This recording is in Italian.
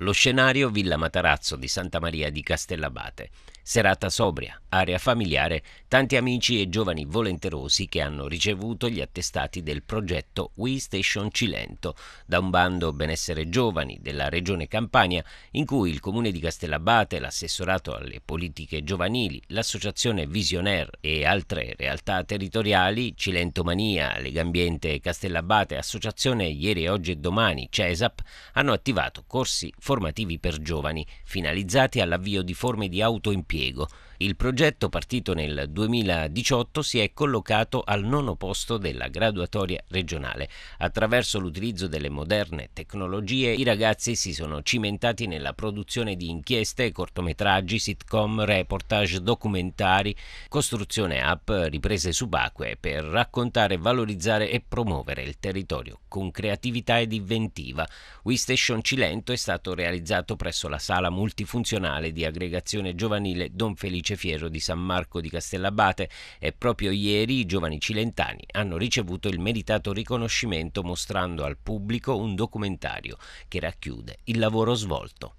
Lo scenario Villa Matarazzo di Santa Maria di Castellabate. Serata sobria, area familiare, tanti amici e giovani volenterosi che hanno ricevuto gli attestati del progetto We Station Cilento da un bando Benessere Giovani della Regione Campania in cui il Comune di Castellabate, l'assessorato alle politiche giovanili, l'associazione Visionaire e altre realtà territoriali, Cilento Mania, Legambiente Castellabate, Associazione Ieri, Oggi e Domani, CESAP, hanno attivato corsi formativi per giovani, finalizzati all'avvio di forme di autoimpiego. Il progetto, partito nel 2018, si è collocato al nono posto della graduatoria regionale. Attraverso l'utilizzo delle moderne tecnologie, i ragazzi si sono cimentati nella produzione di inchieste, cortometraggi, sitcom, reportage, documentari, costruzione app, riprese subacquee per raccontare, valorizzare e promuovere il territorio con creatività ed inventiva. We Cilento è stato realizzato presso la sala multifunzionale di aggregazione giovanile Don Felice Fiero di San Marco di Castellabate e proprio ieri i giovani cilentani hanno ricevuto il meritato riconoscimento mostrando al pubblico un documentario che racchiude il lavoro svolto.